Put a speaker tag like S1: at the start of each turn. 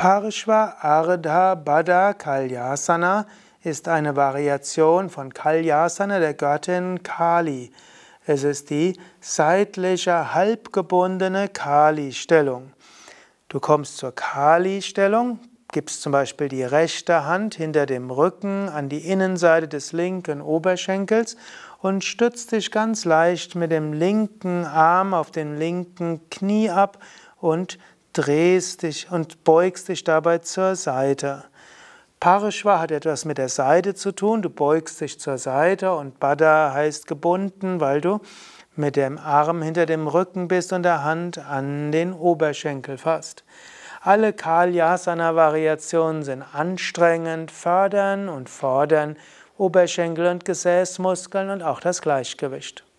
S1: Parishva Ardha Bada Kalyasana ist eine Variation von Kalyasana der Göttin Kali. Es ist die seitliche halbgebundene Kali-Stellung. Du kommst zur Kali-Stellung, gibst zum Beispiel die rechte Hand hinter dem Rücken an die Innenseite des linken Oberschenkels und stützt dich ganz leicht mit dem linken Arm auf den linken Knie ab und drehst dich und beugst dich dabei zur Seite. Parishwa hat etwas mit der Seite zu tun, du beugst dich zur Seite und Bada heißt gebunden, weil du mit dem Arm hinter dem Rücken bist und der Hand an den Oberschenkel fasst. Alle Kalyasana-Variationen sind anstrengend, fördern und fordern Oberschenkel und Gesäßmuskeln und auch das Gleichgewicht.